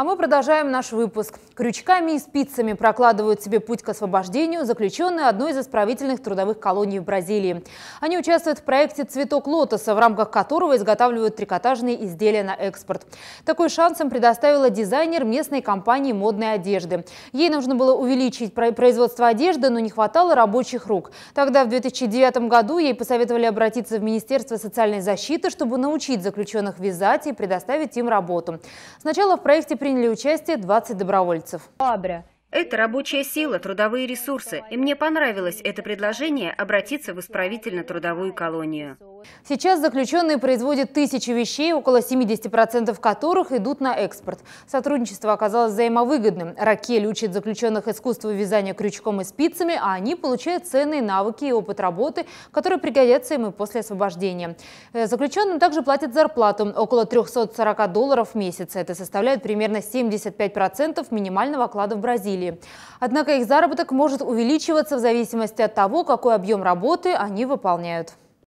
А мы продолжаем наш выпуск. Крючками и спицами прокладывают себе путь к освобождению заключенные одной из исправительных трудовых колоний в Бразилии. Они участвуют в проекте «Цветок лотоса», в рамках которого изготавливают трикотажные изделия на экспорт. Такой шанс им предоставила дизайнер местной компании модной одежды. Ей нужно было увеличить производство одежды, но не хватало рабочих рук. Тогда в 2009 году ей посоветовали обратиться в Министерство социальной защиты, чтобы научить заключенных вязать и предоставить им работу. Сначала в проекте приняли приняли участие 20 добровольцев. Это рабочая сила, трудовые ресурсы, и мне понравилось это предложение обратиться в исправительно-трудовую колонию. Сейчас заключенные производят тысячи вещей, около 70% которых идут на экспорт. Сотрудничество оказалось взаимовыгодным. Ракель учит заключенных искусство вязания крючком и спицами, а они получают ценные навыки и опыт работы, которые пригодятся им и после освобождения. Э, заключенным также платят зарплату – около 340 долларов в месяц. Это составляет примерно 75% минимального оклада в Бразилии. Однако их заработок может увеличиваться в зависимости от того, какой объем работы они выполняют.